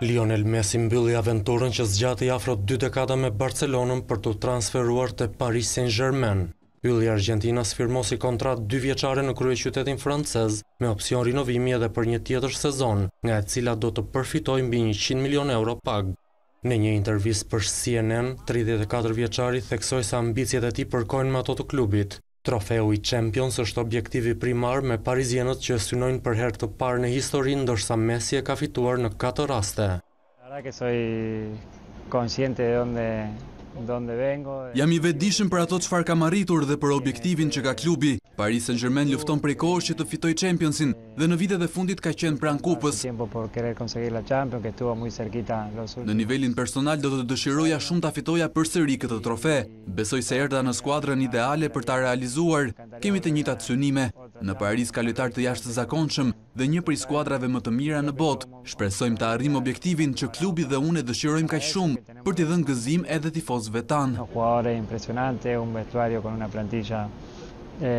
Lionel Messi mbylli aventurën që zgjati afro 2 dekada me Barcelonën për të transferuar të Paris Saint-Germain. Ylli Argentinas firmosi kontrat 2 vjeqare në krye qytetin francez me opcion rinovimi edhe për një tjetër sezon, nga e cila do të përfitoj mbi 100 milion euro pagë. Në një intervjis për CNN, 34 vjeqari theksoj sa ambicjet e ti përkojnë më ato të klubit, Trofeu i Champions është objektivi primar me Parizienët që synojnë për herë të parë në historinë, ndërsa Messi e ka fituar në 4 raste. Jam i vedishëm për ato që farë kam arritur dhe për objektivin që ka klubi, Paris Saint-Germain lufton prej kohës që të fitoj Championsin dhe në vitet e fundit ka qenë pran kupës. Po në nivelin personal do të dëshiroja shumë ta fitoja për sëri këtë trofe. Besoj se erda në skuadrën ideale për ta realizuar, kemi të njëta të synime. Në Paris ka lojtar të jashtë zakonqëm dhe një për i skuadrave më të mira në bot. Shpresojmë të arrim objektivin që klubi dhe une dëshirojmë ka shumë për t'i dhe në gëzim edhe tifozve tanë. Në kuare impresionante, e,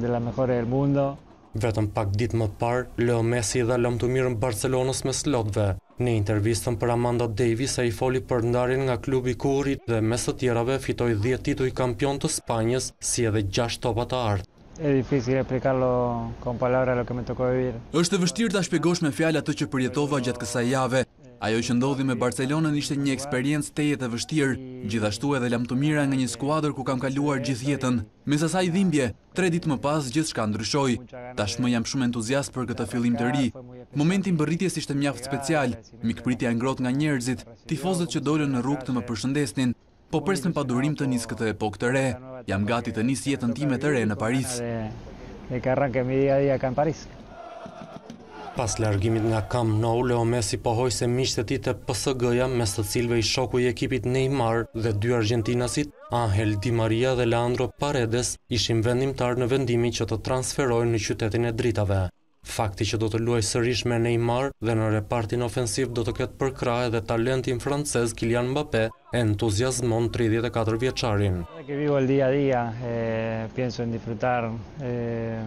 de la mejore del mundo. Vetëm pak ditë më parë, Leo Messi dhe lëmë të në Barcelonës me slotve. Në intervistën për Amanda Davis e i foli për ndarin nga klubi kurit dhe mes të tjerave fitoj 10 tituj kampion të Spanjës si edhe 6 topat të artë. E difícil explicarlo con palabras lo que me tocó vivir. Është e vështirë ta shpjegosh me fjalë atë që përjetova gjatë kësaj jave. Ajo që ndodhi me Barcelonën ishte një eksperiencë të jetë e vështirë, gjithashtu edhe lam të mira nga një skuadër ku kam kaluar gjithë jetën. Me i dhimbje, tre ditë më pas gjithë shka ndryshoj. Tashmë jam shumë entuziast për këtë fillim të ri. Momentin bërritjes ishte mjaftë special, mikpritja ngrot nga njerëzit, tifozët që dollën në rrugë të më përshëndesnin, po presnë pa durim të njësë këtë epok të re. Jam gati të njësë jetën time të re në Paris. E ka rranke mi dia ka në Parisë. Pas largimit nga kam Nou, Leo Messi pohoj se mishtë ti të PSG-ja mes të cilve i shoku i ekipit Neymar dhe dy Argentinasit, Angel Di Maria dhe Leandro Paredes, ishim vendimtar në vendimi që të transferojnë në qytetin e dritave. Fakti që do të luaj sërish me Neymar dhe në repartin ofensiv do të ketë përkra edhe talentin francez Kylian Mbappé e entuziasmon 34 vjeqarin. vivo lë dia dia, në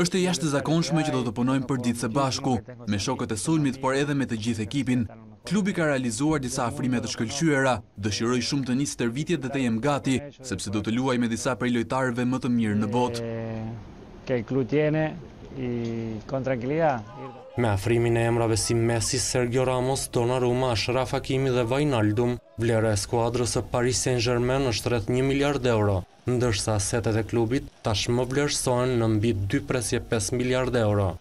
është e jashtë të zakonshme që do të punojmë për ditë se bashku, me shokët e sulmit, por edhe me të gjithë ekipin. Klubi ka realizuar disa afrimet të shkëllqyera, dëshiroj shumë të njësë tërvitjet dhe të jem gati, sepse do të luaj me disa prej lojtarëve më të mirë në botë. Eh, me afrimin e emrave si Messi, Sergio Ramos, Donnarumma, Ashraf Hakimi dhe Vajnaldum, vlerë e skuadrës e Paris Saint-Germain është rreth 1 miliard euro ndërsa setet e klubit tashmë vlerësojnë në mbi 2,5 miliard euro.